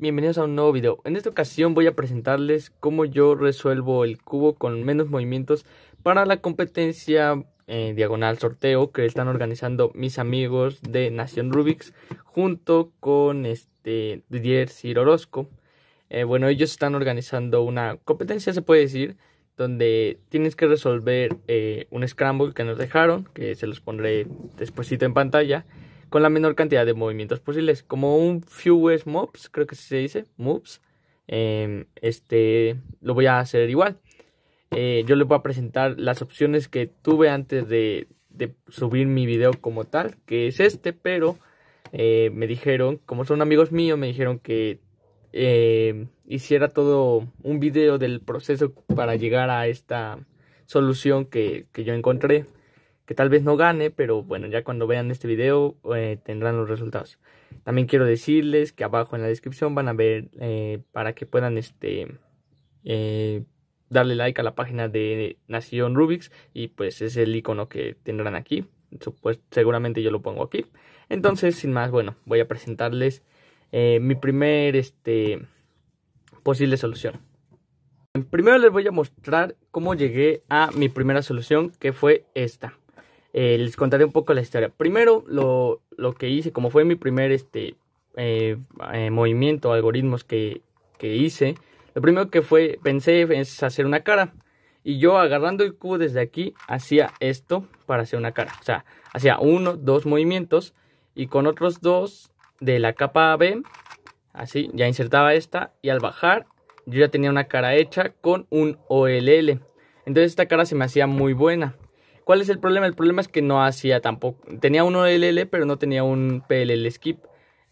Bienvenidos a un nuevo video. En esta ocasión voy a presentarles cómo yo resuelvo el cubo con menos movimientos para la competencia eh, diagonal sorteo que están organizando mis amigos de Nación Rubik's junto con este Didier Ciro Orozco. Eh, bueno, ellos están organizando una competencia, se puede decir, donde tienes que resolver eh, un scramble que nos dejaron, que se los pondré despuesito en pantalla con la menor cantidad de movimientos posibles. Como un Fewest Mobs, creo que se dice, Moves. Em, este lo voy a hacer igual. Eh, yo les voy a presentar las opciones que tuve antes de, subir mi video como tal, que es este, pero eh, me dijeron, como son amigos míos, me dijeron que em, hiciera todo un video del proceso para llegar a esta solución que yo encontré que tal vez no gane, pero bueno, ya cuando vean este video eh, tendrán los resultados. También quiero decirles que abajo en la descripción van a ver eh, para que puedan este eh, darle like a la página de Nación Rubix y pues es el icono que tendrán aquí. seguramente yo lo pongo aquí. Entonces, sin más, bueno, voy a presentarles mi primer este, posible solución. Primero les voy a mostrar cómo llegué a mi primera solución, que fue esta. Eh, les contaré un poco la historia. Primero, lo, que hice, como fue mi primer este, eh, eh, movimiento, algoritmos que, hice, lo primero que fue, pensé es hacer una cara. Y yo agarrando el cubo desde aquí, hacía esto para hacer una cara. O sea, hacía uno, dos movimientos y con otros dos de la capa B, así, ya insertaba esta y al bajar yo ya tenía una cara hecha con un OLL. Entonces esta cara se me hacía muy buena. ¿Cuál es el problema? El problema es que no hacía tampoco. Tenía un OLL, pero no tenía un PLL skip.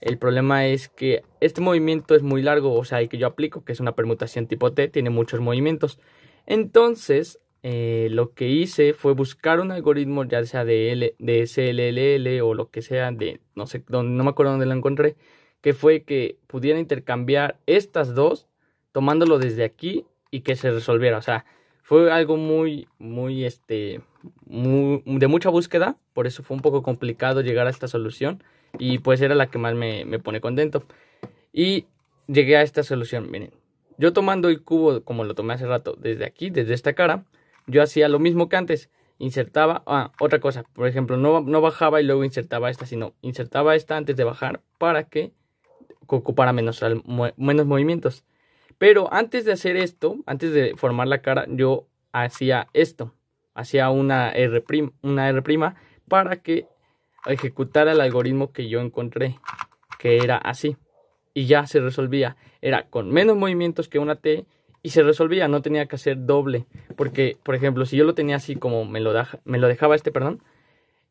El problema es que este movimiento es muy largo, o sea, el que yo aplico, que es una permutación tipo T, tiene muchos movimientos. Entonces, eh, lo que hice fue buscar un algoritmo, ya sea de, L, de SLLL o lo que sea, de no sé, no me acuerdo dónde lo encontré, que fue que pudiera intercambiar estas dos, tomándolo desde aquí y que se resolviera. O sea, fue algo muy, muy, este, muy, de mucha búsqueda, por eso fue un poco complicado llegar a esta solución y pues era la que más me, pone contento. Y llegué a esta solución, miren, yo tomando el cubo como lo tomé hace rato, desde aquí, desde esta cara, yo hacía lo mismo que antes, insertaba, ah, otra cosa, por ejemplo, no, bajaba y luego insertaba esta, sino insertaba esta antes de bajar para que ocupara menos, menos movimientos. Pero antes de hacer esto, antes de formar la cara, yo hacía esto. Hacía una R', una R' para que ejecutara el algoritmo que yo encontré, que era así. Y ya se resolvía. Era con menos movimientos que una T y se resolvía. No tenía que hacer doble. Porque, por ejemplo, si yo lo tenía así como me lo, me lo dejaba este, perdón,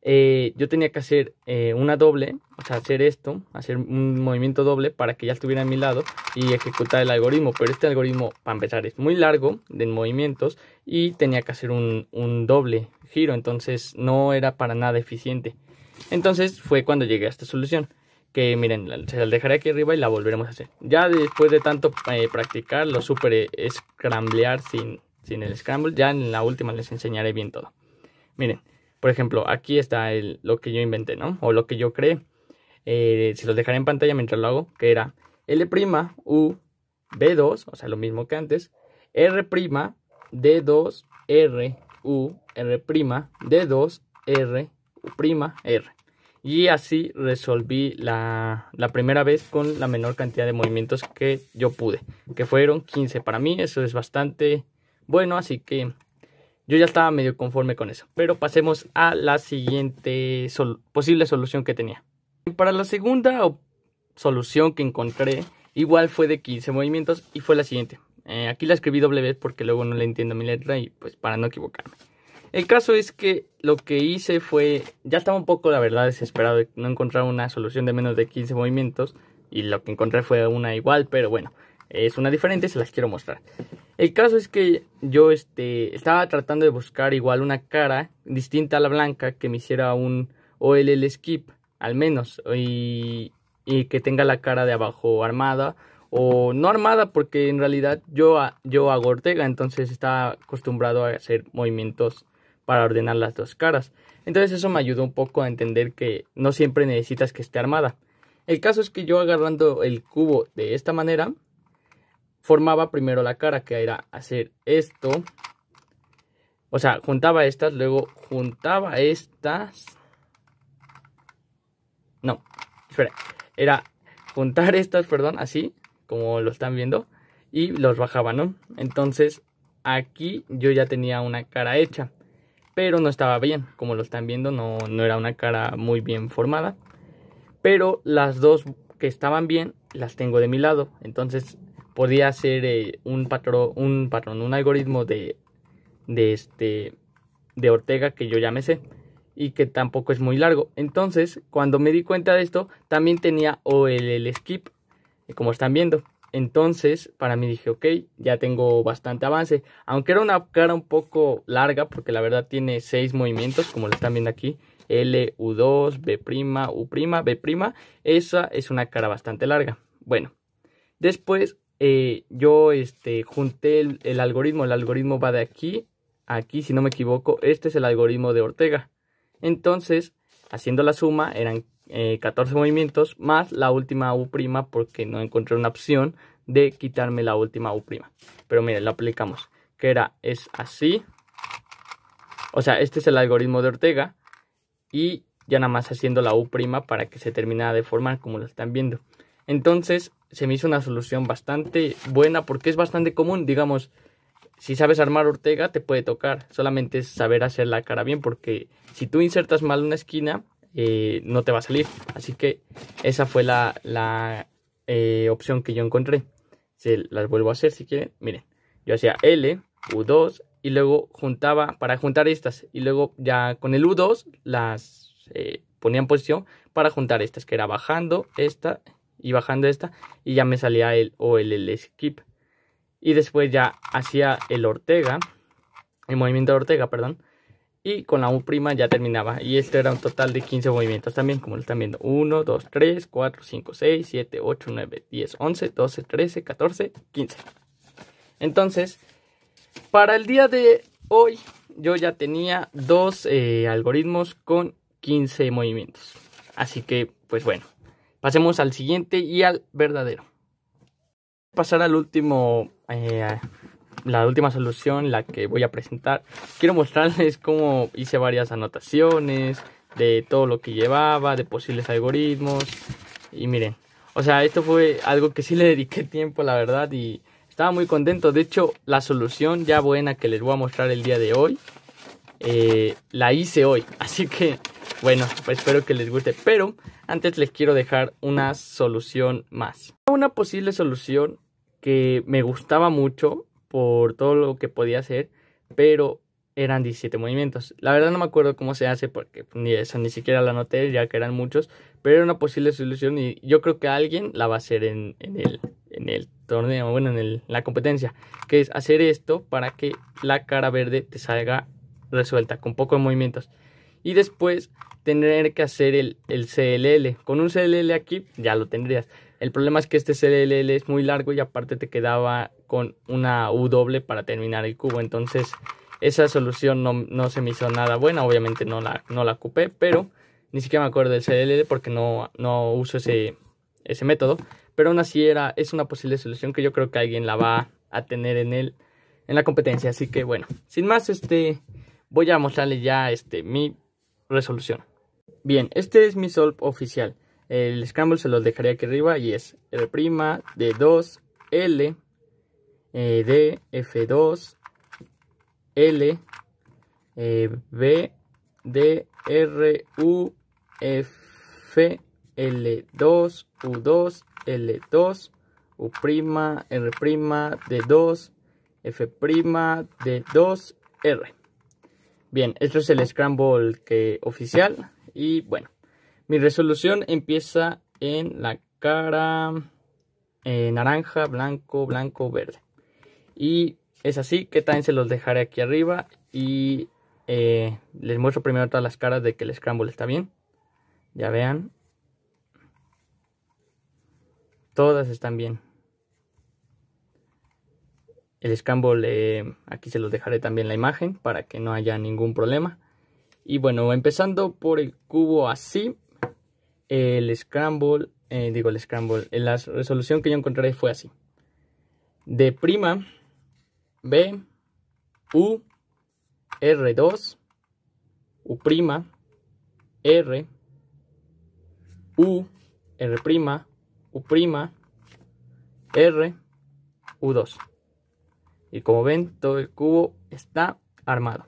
eh, yo tenía que hacer eh, una doble, o sea, hacer esto, hacer un movimiento doble para que ya estuviera a mi lado y ejecutar el algoritmo. Pero este algoritmo, para empezar, es muy largo de movimientos y tenía que hacer un, doble giro, entonces no era para nada eficiente. Entonces fue cuando llegué a esta solución que miren, se la dejaré aquí arriba y la volveremos a hacer. Ya después de tanto eh, practicar, lo super scramblear sin, sin el scramble, ya en la última les enseñaré bien todo. Miren, por ejemplo, aquí está el, lo que yo inventé, ¿no? O lo que yo creé. Eh, si se los dejaré en pantalla mientras lo hago, que era L' U B2, o sea, lo mismo que antes, R' D2 R U R' D2 R prima R. Y así resolví la, la, primera vez con la menor cantidad de movimientos que yo pude, que fueron 15 para mí, eso es bastante bueno, así que yo ya estaba medio conforme con eso, pero pasemos a la siguiente posible solución que tenía. Para la segunda solución que encontré, igual fue de 15 movimientos y fue la siguiente. Eh, aquí la escribí doble vez porque luego no le entiendo mi letra y pues para no equivocarme. El caso es que lo que hice fue, ya estaba un poco la verdad desesperado de no encontrar una solución de menos de 15 movimientos y lo que encontré fue una igual, pero bueno, es una diferente, se las quiero mostrar. El caso es que yo este, estaba tratando de buscar igual una cara distinta a la blanca que me hiciera un OLL skip, al menos, y, y que tenga la cara de abajo armada o no armada porque en realidad yo, yo hago Ortega, entonces estaba acostumbrado a hacer movimientos para ordenar las dos caras. Entonces eso me ayudó un poco a entender que no siempre necesitas que esté armada. El caso es que yo agarrando el cubo de esta manera, formaba primero la cara, que era hacer esto. O sea, juntaba estas, luego juntaba estas. No, espera. Era juntar estas, perdón, así, como lo están viendo, y los bajaba, ¿no? Entonces, aquí yo ya tenía una cara hecha, pero no estaba bien. Como lo están viendo, no, no era una cara muy bien formada. Pero las dos que estaban bien, las tengo de mi lado. Entonces, podía ser eh, un patrón, un patrón, un algoritmo de, este de Ortega que yo ya me sé y que tampoco es muy largo. Entonces, cuando me di cuenta de esto, también tenía o skip, eh, como están viendo. Entonces, para mí dije, ok, ya tengo bastante avance. Aunque era una cara un poco larga, porque la verdad tiene seis movimientos, como lo están viendo aquí. L, U2, B', U', B'. Esa es una cara bastante larga. Bueno, después eh, yo este, junté el, algoritmo. El algoritmo va de aquí a aquí, si no me equivoco. Este es el algoritmo de Ortega. Entonces, haciendo la suma, eran 14 eh, movimientos más la última U' porque no encontré una opción de quitarme la última U'. Pero miren, la aplicamos. Que era, es así. O sea, este es el algoritmo de Ortega. Y ya nada más haciendo la U' para que se terminara de formar, como lo están viendo. Entonces, se me hizo una solución bastante buena porque es bastante común, digamos, si sabes armar Ortega te puede tocar, solamente es saber hacer la cara bien porque si tú insertas mal una esquina eh, no te va a salir, así que esa fue la, la eh, opción que yo encontré. Se las vuelvo a hacer si quieren, miren, yo hacía L, U2 y luego juntaba para juntar estas y luego ya con el U2 las eh, ponía en posición para juntar estas que era bajando esta y bajando esta y ya me salía el OLL skip. Y después ya hacía el Ortega, el movimiento de Ortega, perdón. Y con la U' ya terminaba. Y este era un total de 15 movimientos también, como lo están viendo. 1, 2, 3, 4, 5, 6, 7, 8, 9, 10, 11, 12, 13, 14, 15. Entonces, para el día de hoy yo ya tenía dos eh, algoritmos con 15 movimientos. Así que, pues bueno. Pasemos al siguiente y al verdadero. Pasar al último, eh, la última solución, la que voy a presentar. Quiero mostrarles cómo hice varias anotaciones de todo lo que llevaba, de posibles algoritmos. Y miren, o sea, esto fue algo que sí le dediqué tiempo, la verdad, y estaba muy contento. De hecho, la solución ya buena que les voy a mostrar el día de hoy, eh, la hice hoy. Así que bueno, espero que les guste, pero antes les quiero dejar una solución más. Una posible solución que me gustaba mucho por todo lo que podía hacer, pero eran 17 movimientos. La verdad no me acuerdo cómo se hace porque ni eso ni siquiera la noté, ya que eran muchos, pero era una posible solución y yo creo que alguien la va a hacer en, el, en el torneo, bueno, en la competencia, que es hacer esto para que la cara verde te salga resuelta con pocos movimientos y después tener que hacer el, CLL. Con un CLL aquí ya lo tendrías. El problema es que este CLL es muy largo y aparte te quedaba con una U doble para terminar el cubo. Entonces esa solución no, se me hizo nada buena. Obviamente no la, no la ocupé, pero ni siquiera me acuerdo del CLL porque no, no uso ese, ese método. Pero aún así era, es una posible solución que yo creo que alguien la va a tener en, el, en la competencia. Así que bueno, sin más, este, voy a mostrarles ya este, mi resolución. Bien, este es mi solve oficial. El scramble se los dejaré aquí arriba y es R' de 2 L eh, D F2 L eh, B D R U F L2 U2 L2 U', R' de 2 F' de 2 R. Bien, esto es el Scramble oficial. Y bueno, mi resolución empieza en la cara eh, naranja, blanco, blanco, verde. Y es así que también se los dejaré aquí arriba. Y eh, les muestro primero todas las caras de que el Scramble está bien. Ya vean. Todas están bien. El Scramble, aquí se los dejaré también la imagen para que no haya ningún problema. Y bueno, empezando por el cubo así, el Scramble, eh, digo el Scramble, la resolución que yo encontré fue así. De prima, B, U, R2, U', R, U, R', U', R, U2. Y como ven, todo el cubo está armado.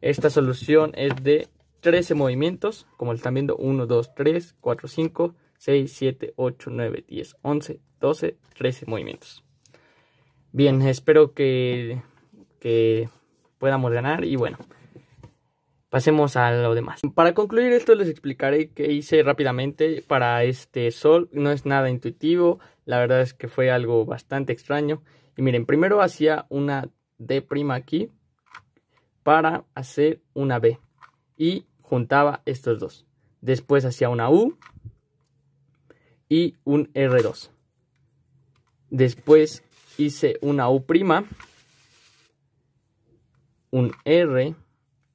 Esta solución es de 13 movimientos, como están viendo, 1, 2, 3, 4, 5, 6, 7, 8, 9, 10, 11, 12, 13 movimientos. Bien, espero que, que podamos ganar y bueno, pasemos a lo demás. Para concluir esto les explicaré qué hice rápidamente para este sol. No es nada intuitivo, la verdad es que fue algo bastante extraño. Y miren, primero hacía una D' aquí para hacer una B. Y juntaba estos dos. Después hacía una U y un R2. Después hice una U', un R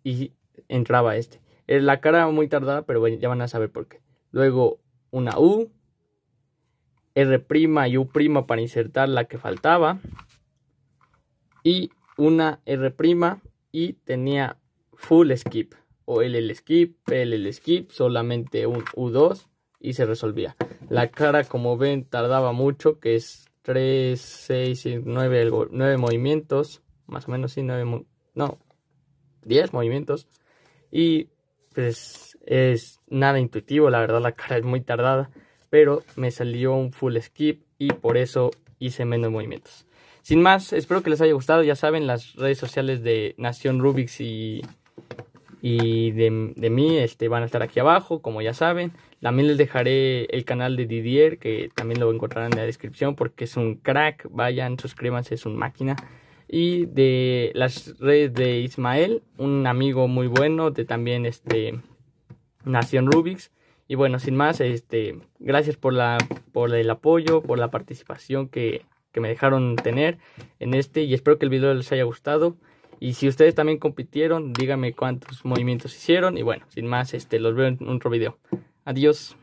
y entraba este. Es eh, La cara muy tardada, pero bueno, ya van a saber por qué. Luego una U, R' y U' para insertar la que faltaba. Y una R' y tenía full skip o LL skip, PLL skip, solamente un U2 y se resolvía. La cara, como ven, tardaba mucho, que es 3, 6, 9, 9 movimientos, más o menos, sí, 9, no, 10 movimientos. Y pues es nada intuitivo, la verdad, la cara es muy tardada pero me salió un full skip y por eso hice menos movimientos. Sin más, espero que les haya gustado. Ya saben, las redes sociales de Nación Rubix y, de, mí este, van a estar aquí abajo, como ya saben. También les dejaré el canal de Didier, que también lo encontrarán en la descripción, porque es un crack. Vayan, suscríbanse, es una máquina. Y de las redes de Ismael, un amigo muy bueno de también este, Nación Rubix. Y bueno, sin más, este, gracias por, la, por el apoyo, por la participación que, que me dejaron tener en este y espero que el video les haya gustado. Y si ustedes también compitieron, díganme cuántos movimientos hicieron. Y bueno, sin más, este, los veo en otro video. Adiós.